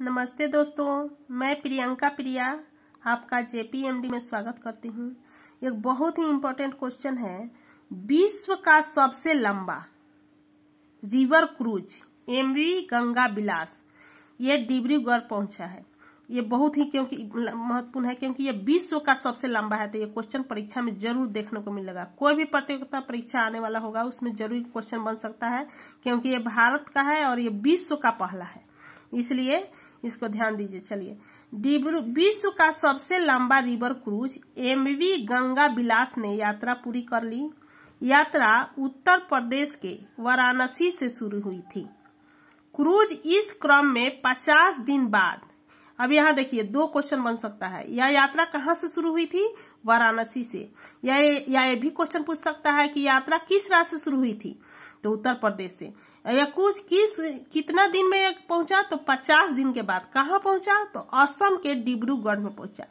नमस्ते दोस्तों मैं प्रियंका प्रिया आपका जेपीएमडी में स्वागत करती हूँ एक बहुत ही इम्पोर्टेंट क्वेश्चन है विश्व का सबसे लंबा river cruise MV Ganga Vilas ये डिब्रूगढ़ पहुंचा है ये बहुत ही क्योंकि महत्वपूर्ण है क्योंकि ये विश्व का सबसे लंबा है तो ये क्वेश्चन परीक्षा में जरूर देखने को मिलेगा कोई भी प्रतियोगिता परीक्षा आने वाला होगा उसमें जरूर क्वेश्चन बन सकता है क्योंकि ये भारत का है और ये विश्व का पहला है इसलिए इसको ध्यान दीजिए चलिए डिब्रू विश्व का सबसे लंबा river cruise MV Ganga Vilas ने यात्रा पूरी कर ली यात्रा उत्तर प्रदेश के वाराणसी से शुरू हुई थी क्रूज इस क्रम में 50 दिन बाद अब यहाँ देखिए दो क्वेश्चन बन सकता है यह या यात्रा कहाँ से शुरू हुई थी वाराणसी से या या ये भी क्वेश्चन पूछ सकता है कि यात्रा किस राज्य से शुरू हुई थी तो उत्तर प्रदेश से या कुछ किस कितना दिन में पहुंचा तो पचास दिन के बाद कहाँ पहुंचा तो असम के डिब्रूगढ़ में पहुंचा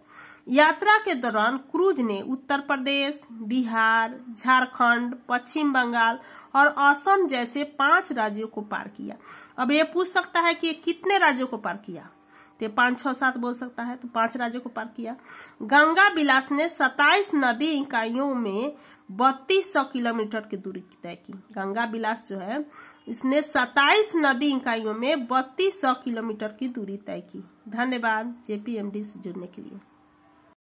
यात्रा के दौरान क्रूज ने उत्तर प्रदेश बिहार झारखंड पश्चिम बंगाल और असम जैसे पांच राज्यों को पार किया अब ये पूछ सकता है कि कितने राज्यों को पार किया तो पांच छह सात बोल सकता है तो पांच राज्यों को पार किया गंगा बिलास ने सताइस नदी इकाइयों में बत्तीस सौ किलोमीटर की दूरी तय की गंगा बिलास जो है इसने सताइस नदी इकाइयों में बत्तीस सौ किलोमीटर की दूरी तय की धन्यवाद जेपीएमडी से जुड़ने के लिए